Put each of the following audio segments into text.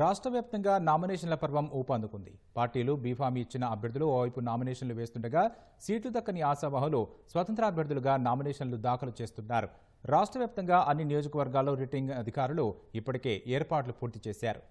రాష్ట్ర వ్యాప్తంగా నామినేషన్ల పర్వం ఊపందుకుంది పార్టీలు బీఫామి ఇచ్చిన అభ్యర్థులు ఓవైపు నామినేషన్లు వేస్తుండగా సీట్లు దక్కని ఆశావాహులు స్వతంత్ర అభ్యర్థులుగా నామినేషన్లు దాఖలు చేస్తున్నారు రాష్ట్ర అన్ని నియోజకవర్గాల్లో రిటర్నింగ్ అధికారులు ఇప్పటికే ఏర్పాట్లు పూర్తి చేశారు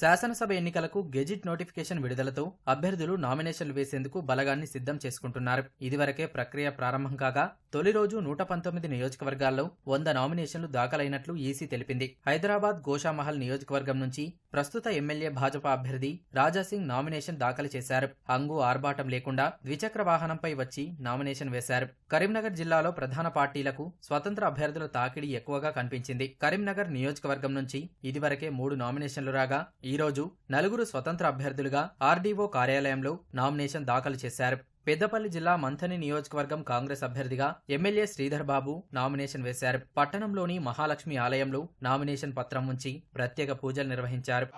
శాసనసభ ఎన్నికలకు గెజిట్ నోటిఫికేషన్ విడుదలతో అభ్యర్థులు నామినేషన్లు వేసేందుకు బలగాన్ని సిద్ధం చేసుకుంటున్నారు ఇదివరకే ప్రక్రియ ప్రారంభం కాగా తొలి రోజు నూట పంతొమ్మిది నియోజకవర్గాల్లో వంద నామినేషన్లు దాఖలైనట్లు ఈసీ తెలిపింది హైదరాబాద్ గోషామహల్ నియోజకవర్గం నుంచి ప్రస్తుత ఎమ్మెల్యే భాజపా అభ్యర్థి రాజాసింగ్ నామినేషన్ దాఖలు చేశారు అంగు ఆర్భాటం లేకుండా ద్విచక్ర వాహనంపై వచ్చి నామినేషన్ వేశారు కరీంనగర్ జిల్లాలో ప్రధాన పార్టీలకు స్వతంత్ర అభ్యర్థుల తాకిడి ఎక్కువగా కనిపించింది కరీంనగర్ నియోజకవర్గం నుంచి ఇదివరకే మూడు నామినేషన్లు రాగా ఈరోజు నలుగురు స్వతంత్ర అభ్యర్థులుగా ఆర్డీఓ కార్యాలయంలో నామినేషన్ దాఖలు చేశారు పెద్దపల్లి జిల్లా మంథని నియోజకవర్గం కాంగ్రెస్ అభ్యర్థిగా ఎమ్మెల్యే శ్రీధర్ బాబు నామినేషన్ వేశారు పట్టణంలోని మహాలక్ష్మి ఆలయంలో నామినేషన్ పత్రం ఉంచి ప్రత్యేక పూజలు నిర్వహించారు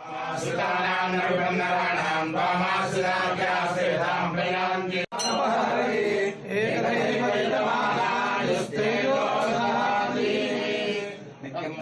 que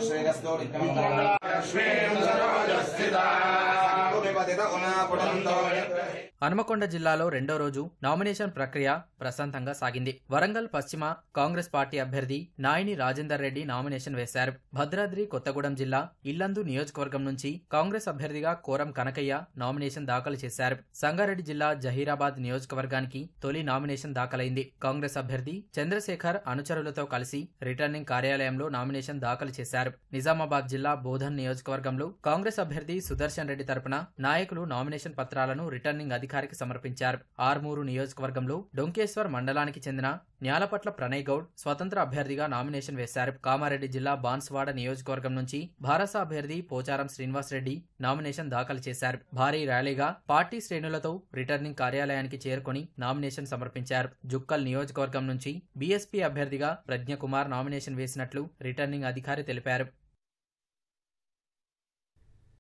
que హనుమకొండ జిల్లాలో రెండో రోజు నామినేషన్ ప్రక్రియ ప్రశాంతంగా సాగింది వరంగల్ పశ్చిమ కాంగ్రెస్ పార్టీ అభ్యర్థి నాయిని రాజేందర్ రెడ్డి నామినేషన్ వేశారు భద్రాద్రి కొత్తగూడెం జిల్లా ఇల్లందు నియోజకవర్గం నుంచి కాంగ్రెస్ అభ్యర్థిగా కోరం కనకయ్య నామినేషన్ దాఖలు చేశారు సంగారెడ్డి జిల్లా జహీరాబాద్ నియోజకవర్గానికి తొలి నామినేషన్ దాఖలైంది కాంగ్రెస్ అభ్యర్థి చంద్రశేఖర్ అనుచరులతో కలిసి రిటర్నింగ్ కార్యాలయంలో నామినేషన్ దాఖలు చేశారు నిజామాబాద్ జిల్లా బోధన్ నియోజకవర్గంలో కాంగ్రెస్ అభ్యర్థి సుదర్శన్ రెడ్డి తరపున నాయకులు నామినేషన్ పత్రాలను రిటర్నింగ్ అధికారికి సమర్పించారు ఆర్మూరు నియోజకవర్గంలో డొంకేశ్వర్ మండలానికి చెందిన న్యాలపట్ల ప్రణయ్ గౌడ్ స్వతంత్ర అభ్యర్థిగా నామినేషన్ వేశారు కామారెడ్డి జిల్లా బాన్స్వాడ నియోజకవర్గం నుంచి భారస అభ్యర్థి పోచారం శ్రీనివాసరెడ్డి నామినేషన్ దాఖలు చేశారు భారీ ర్యాలీగా పార్టీ శ్రేణులతో రిటర్నింగ్ కార్యాలయానికి చేరుకుని నామినేషన్ సమర్పించారు జుక్కల్ నియోజకవర్గం నుంచి బీఎస్పీ అభ్యర్థిగా ప్రజ్ఞకుమార్ నామినేషన్ వేసినట్లు రిటర్నింగ్ అధికారి తెలిపారు